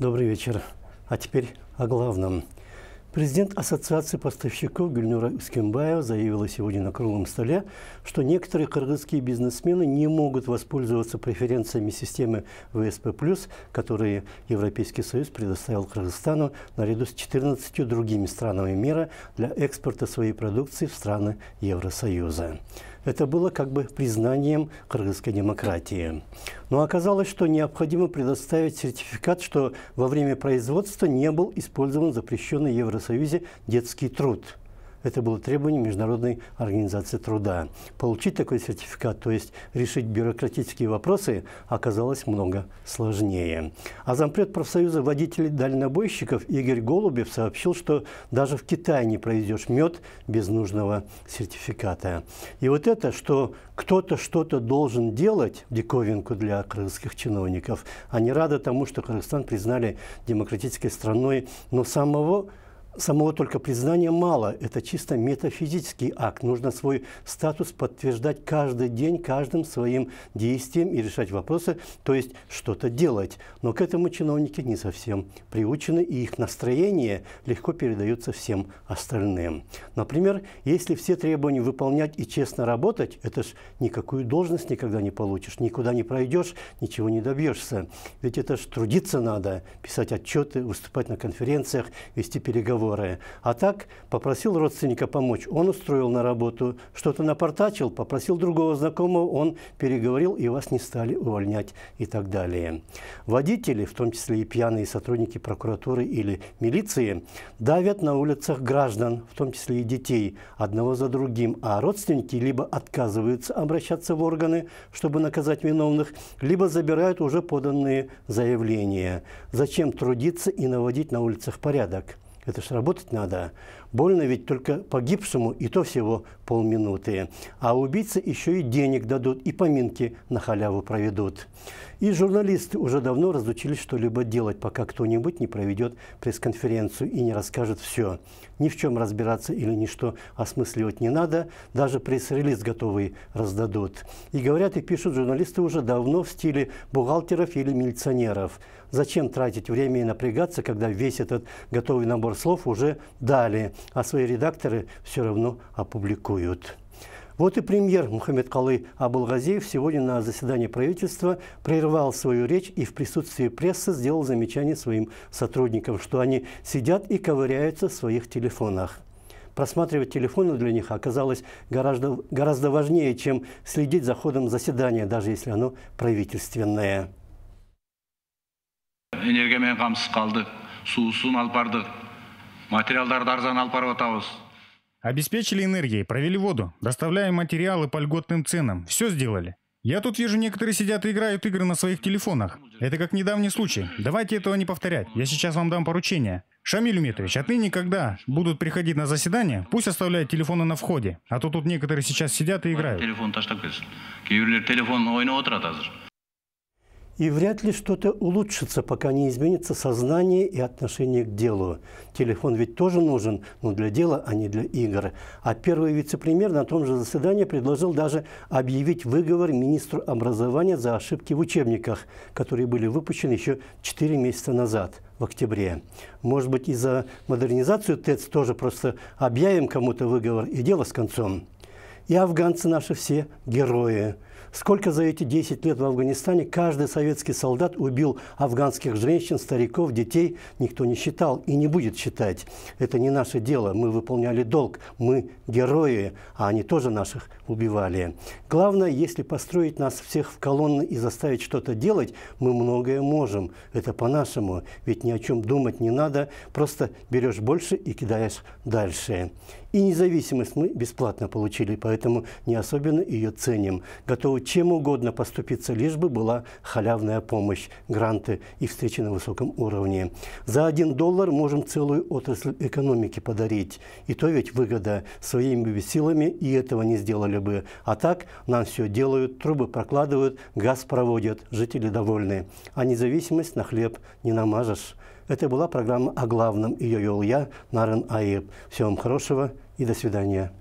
Добрый вечер. А теперь о главном. Президент Ассоциации поставщиков Гюльнура Искембаева заявила сегодня на круглом столе, что некоторые кыргызские бизнесмены не могут воспользоваться преференциями системы ВСП+, которые Европейский Союз предоставил Кыргызстану наряду с 14 другими странами мира для экспорта своей продукции в страны Евросоюза. Это было как бы признанием кыргызской демократии. Но оказалось, что необходимо предоставить сертификат, что во время производства не был использован запрещенный в Евросоюзе детский труд – это было требование Международной организации труда. Получить такой сертификат, то есть решить бюрократические вопросы, оказалось много сложнее. А зампред профсоюза водителей дальнобойщиков Игорь Голубев сообщил, что даже в Китае не проведешь мед без нужного сертификата. И вот это, что кто-то что-то должен делать, диковинку для крымских чиновников. Они рады тому, что Кыргызстан признали демократической страной, но самого Самого только признания мало, это чисто метафизический акт. Нужно свой статус подтверждать каждый день, каждым своим действием и решать вопросы, то есть что-то делать. Но к этому чиновники не совсем приучены, и их настроение легко передается всем остальным. Например, если все требования выполнять и честно работать, это ж никакую должность никогда не получишь, никуда не пройдешь, ничего не добьешься. Ведь это ж трудиться надо, писать отчеты, выступать на конференциях, вести переговоры разговоры. А так попросил родственника помочь, он устроил на работу, что-то напортачил, попросил другого знакомого, он переговорил, и вас не стали увольнять и так далее. Водители, в том числе и пьяные сотрудники прокуратуры или милиции, давят на улицах граждан, в том числе и детей, одного за другим, а родственники либо отказываются обращаться в органы, чтобы наказать виновных, либо забирают уже поданные заявления. Зачем трудиться и наводить на улицах порядок? Это ж работать надо. Больно ведь только по гипсуму, и то всего полминуты. А убийцы еще и денег дадут, и поминки на халяву проведут. И журналисты уже давно разучились что-либо делать, пока кто-нибудь не проведет пресс-конференцию и не расскажет все. Ни в чем разбираться или ничто осмысливать не надо, даже пресс-релиз готовый раздадут. И говорят и пишут журналисты уже давно в стиле бухгалтеров или милиционеров. Зачем тратить время и напрягаться, когда весь этот готовый набор слов уже дали, а свои редакторы все равно опубликуют. Вот и премьер Мухаммед Калы Абулгазиев сегодня на заседании правительства прервал свою речь и в присутствии прессы сделал замечание своим сотрудникам, что они сидят и ковыряются в своих телефонах. Просматривать телефоны для них оказалось гораздо, гораздо важнее, чем следить за ходом заседания, даже если оно правительственное. Энергиямен қамсыз қалды, суысын Обеспечили энергией, провели воду, доставляем материалы по льготным ценам. Все сделали. Я тут вижу, некоторые сидят и играют игры на своих телефонах. Это как недавний случай. Давайте этого не повторять. Я сейчас вам дам поручение. Шамиль Уметович, отныне, когда будут приходить на заседание, пусть оставляют телефоны на входе. А то тут некоторые сейчас сидят и играют. Телефон таштап Телефон ой на ну, утро и вряд ли что-то улучшится, пока не изменится сознание и отношение к делу. Телефон ведь тоже нужен, но для дела, а не для игр. А первый вице-премьер на том же заседании предложил даже объявить выговор министру образования за ошибки в учебниках, которые были выпущены еще 4 месяца назад в октябре. Может быть, и за модернизацию ТЭЦ тоже просто объявим кому-то выговор и дело с концом. И афганцы наши все герои. Сколько за эти 10 лет в Афганистане каждый советский солдат убил афганских женщин, стариков, детей, никто не считал и не будет считать. Это не наше дело. Мы выполняли долг. Мы герои, а они тоже наших убивали. Главное, если построить нас всех в колонны и заставить что-то делать, мы многое можем. Это по-нашему. Ведь ни о чем думать не надо. Просто берешь больше и кидаешь дальше. И независимость мы бесплатно получили, поэтому не особенно ее ценим. Готовы чем угодно поступиться, лишь бы была халявная помощь, гранты и встречи на высоком уровне. За один доллар можем целую отрасль экономики подарить. И то ведь выгода своими силами и этого не сделали бы. А так нам все делают, трубы прокладывают, газ проводят, жители довольны. А независимость на хлеб не намажешь. Это была программа о главном. Ее вел я, Нарен Аеб. Всего вам хорошего и до свидания.